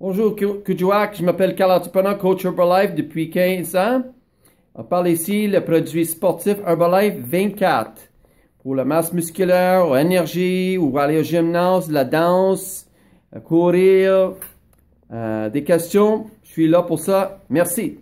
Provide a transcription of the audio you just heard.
Bonjour Kujuak, je m'appelle Carl coach Herbalife depuis 15 ans. On parle ici le produit sportif Herbalife 24 pour la masse musculaire, l'énergie, énergie, ou aller au gymnase, la danse, euh, courir. Euh, des questions, je suis là pour ça. Merci.